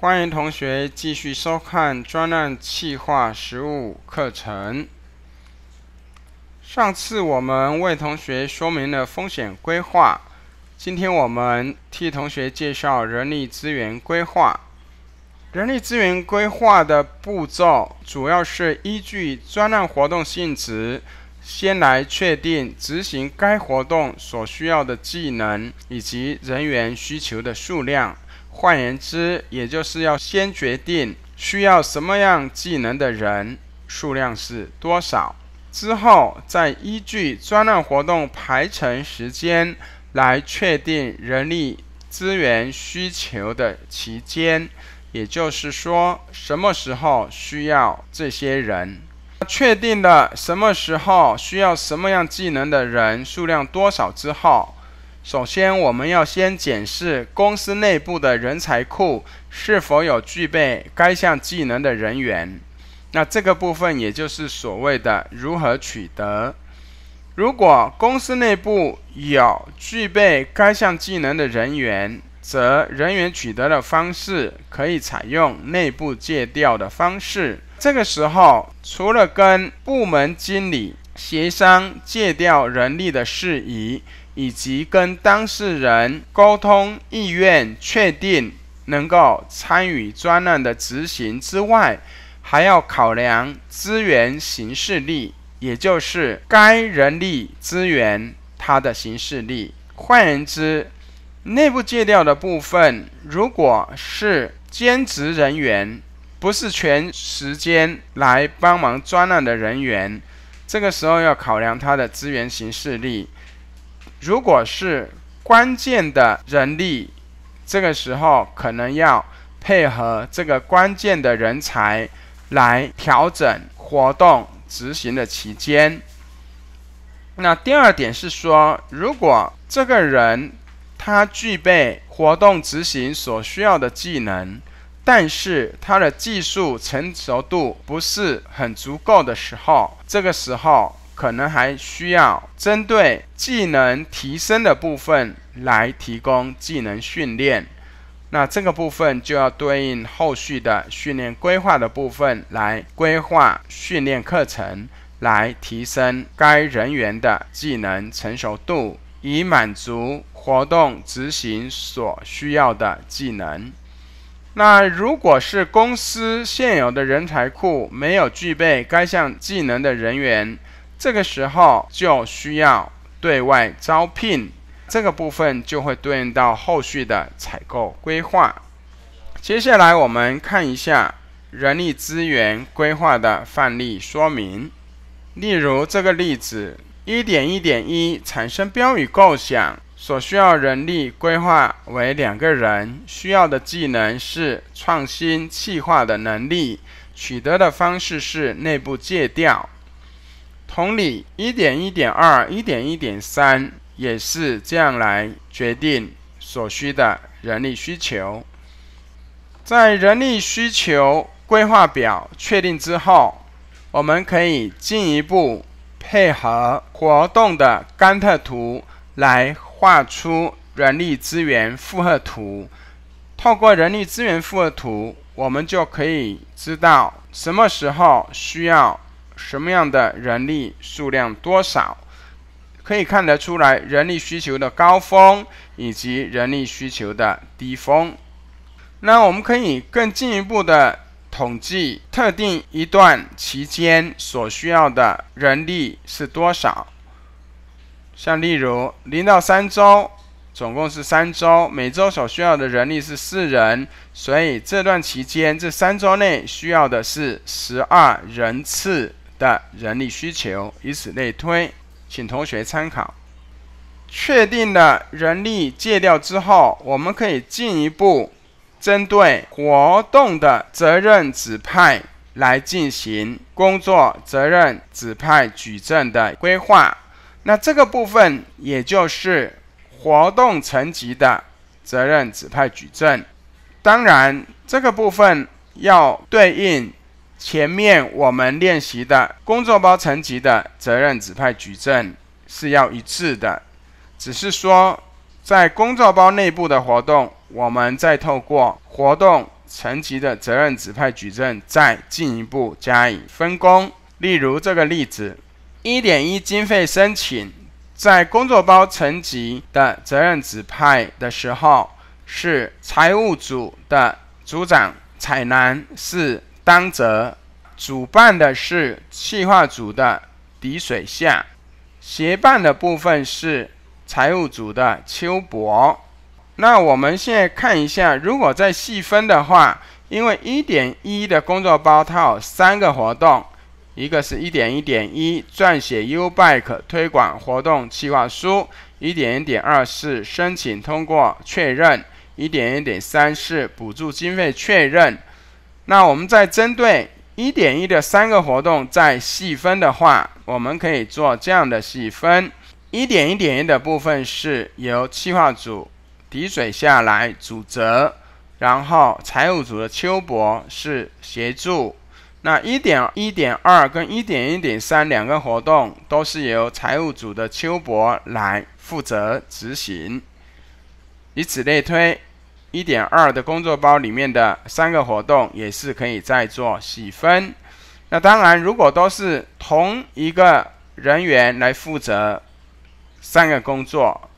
欢迎同学继续收看专案企划实务课程。上次我们为同学说明了风险规划，今天我们替同学介绍人力资源规划。人力资源规划的步骤，主要是依据专案活动性质，先来确定执行该活动所需要的技能以及人员需求的数量。换言之，也就是要先决定需要什么样技能的人数量是多少，之后再依据专案活动排程时间来确定人力资源需求的期间。也就是说，什么时候需要这些人？确定了什么时候需要什么样技能的人数量多少之后。首先，我们要先检视公司内部的人才库是否有具备该项技能的人员。那这个部分也就是所谓的如何取得。如果公司内部有具备该项技能的人员，则人员取得的方式可以采用内部借调的方式。这个时候，除了跟部门经理协商借调人力的事宜。以及跟当事人沟通意愿，确定能够参与专案的执行之外，还要考量资源形式力，也就是该人力资源它的形式力。换言之，内部借调的部分，如果是兼职人员，不是全时间来帮忙专案的人员，这个时候要考量他的资源形式力。如果是关键的人力，这个时候可能要配合这个关键的人才来调整活动执行的期间。那第二点是说，如果这个人他具备活动执行所需要的技能，但是他的技术成熟度不是很足够的时候，这个时候。可能还需要针对技能提升的部分来提供技能训练，那这个部分就要对应后续的训练规划的部分来规划训练课程，来提升该人员的技能成熟度，以满足活动执行所需要的技能。那如果是公司现有的人才库没有具备该项技能的人员，这个时候就需要对外招聘，这个部分就会对应到后续的采购规划。接下来我们看一下人力资源规划的范例说明，例如这个例子：一点一点一，产生标语构想所需要人力规划为两个人，需要的技能是创新、企划的能力，取得的方式是内部借调。同理，一点、一点二、一点、一点三也是这样来决定所需的人力需求。在人力需求规划表确定之后，我们可以进一步配合活动的甘特图来画出人力资源负荷图。透过人力资源负荷图，我们就可以知道什么时候需要。什么样的人力数量多少，可以看得出来人力需求的高峰以及人力需求的低峰。那我们可以更进一步的统计特定一段期间所需要的人力是多少。像例如零到三周，总共是三周，每周所需要的人力是四人，所以这段期间这三周内需要的是十二人次。的人力需求，以此类推，请同学参考。确定了人力借调之后，我们可以进一步针对活动的责任指派来进行工作责任指派矩阵的规划。那这个部分也就是活动层级的责任指派矩阵。当然，这个部分要对应。前面我们练习的工作包层级的责任指派矩阵是要一致的，只是说在工作包内部的活动，我们再透过活动层级的责任指派矩阵再进一步加以分工。例如这个例子，一点一经费申请，在工作包层级的责任指派的时候是财务组的组长彩南是。张泽主办的是企划组的滴水下，协办的部分是财务组的邱博。那我们现在看一下，如果再细分的话，因为一点一的工作包它有三个活动，一个是一点一点一撰写 U Bike 推广活动计划书，一点一点二是申请通过确认，一点一点三是补助经费确认。那我们再针对一点一的三个活动再细分的话，我们可以做这样的细分：一点一点一的部分是由气划组抵水下来主责，然后财务组的邱博是协助；那一点一点二跟一点一点三两个活动都是由财务组的邱博来负责执行，以此类推。一点二的工作包里面的三个活动也是可以再做细分。那当然，如果都是同一个人员来负责三个工作，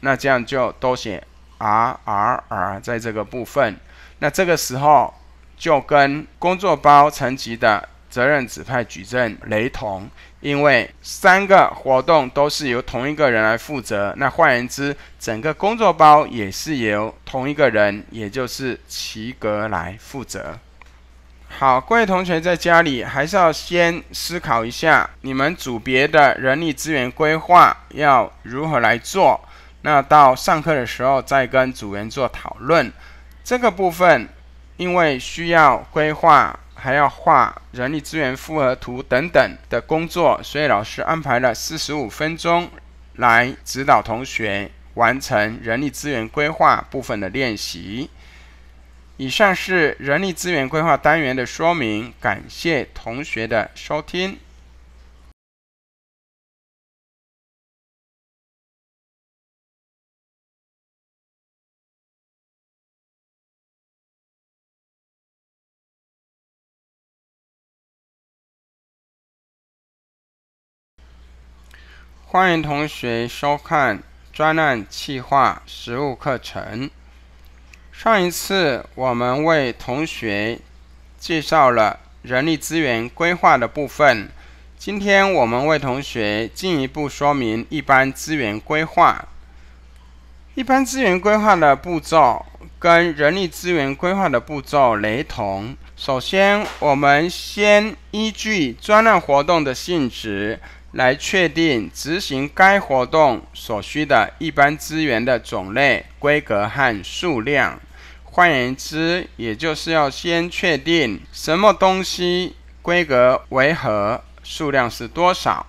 那这样就都写 R R R 在这个部分。那这个时候就跟工作包层级的责任指派矩阵雷同。因为三个活动都是由同一个人来负责，那换言之，整个工作包也是由同一个人，也就是齐格来负责。好，各位同学在家里还是要先思考一下，你们组别的人力资源规划要如何来做。那到上课的时候再跟组员做讨论。这个部分因为需要规划。还要画人力资源复合图等等的工作，所以老师安排了四十五分钟来指导同学完成人力资源规划部分的练习。以上是人力资源规划单元的说明，感谢同学的收听。欢迎同学收看专案企划实务课程。上一次我们为同学介绍了人力资源规划的部分，今天我们为同学进一步说明一般资源规划。一般资源规划的步骤跟人力资源规划的步骤雷同。首先，我们先依据专案活动的性质。来确定执行该活动所需的一般资源的种类、规格和数量，换言之，也就是要先确定什么东西、规格为何、数量是多少。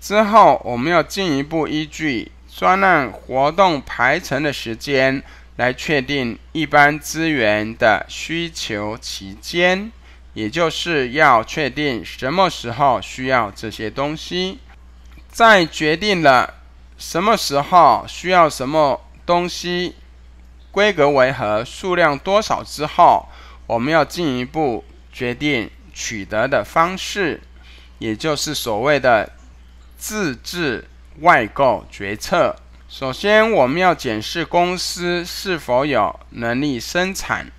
之后，我们要进一步依据专案活动排程的时间，来确定一般资源的需求期间。也就是要确定什么时候需要这些东西，在决定了什么时候需要什么东西、规格为何、数量多少之后，我们要进一步决定取得的方式，也就是所谓的自制外购决策。首先，我们要检视公司是否有能力生产，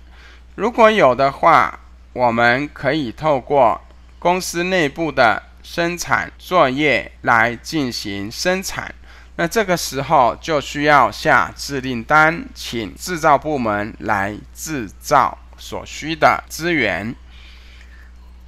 如果有的话。我们可以透过公司内部的生产作业来进行生产，那这个时候就需要下制定单，请制造部门来制造所需的资源。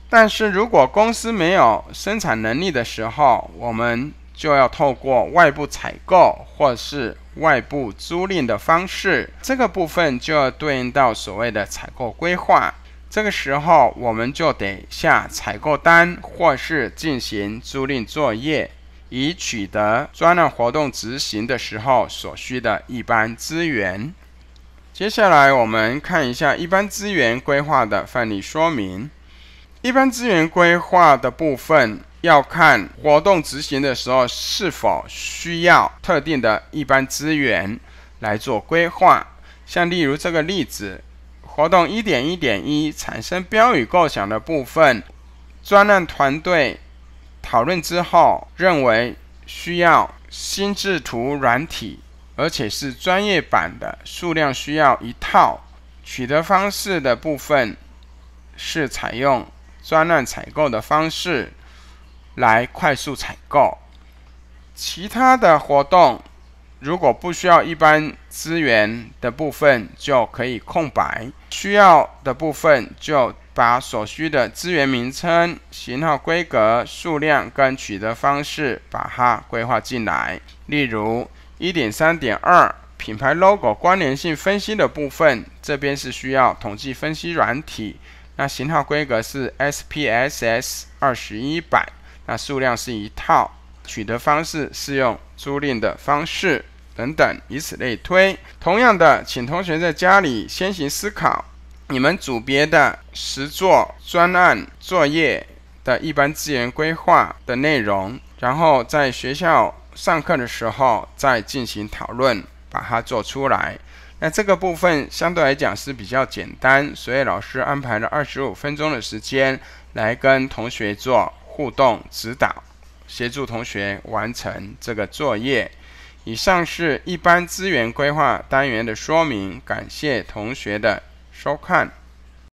但是如果公司没有生产能力的时候，我们就要透过外部采购或是外部租赁的方式，这个部分就要对应到所谓的采购规划。这个时候，我们就得下采购单，或是进行租赁作业，以取得专案活动执行的时候所需的一般资源。接下来，我们看一下一般资源规划的范例说明。一般资源规划的部分，要看活动执行的时候是否需要特定的一般资源来做规划。像例如这个例子。活动一点一点一产生标语构想的部分，专案团队讨论之后认为需要新制图软体，而且是专业版的，数量需要一套。取得方式的部分是采用专案采购的方式来快速采购。其他的活动。如果不需要一般资源的部分，就可以空白；需要的部分，就把所需的资源名称、型号、规格、数量跟取得方式把它规划进来。例如，一点三点二品牌 logo 关联性分析的部分，这边是需要统计分析软体，那型号规格是 SPSS 二十一版，那数量是一套，取得方式是用租赁的方式。等等，以此类推。同样的，请同学在家里先行思考你们组别的实作专案作业的一般资源规划的内容，然后在学校上课的时候再进行讨论，把它做出来。那这个部分相对来讲是比较简单，所以老师安排了二十五分钟的时间来跟同学做互动指导，协助同学完成这个作业。以上是一般资源规划单元的说明，感谢同学的收看。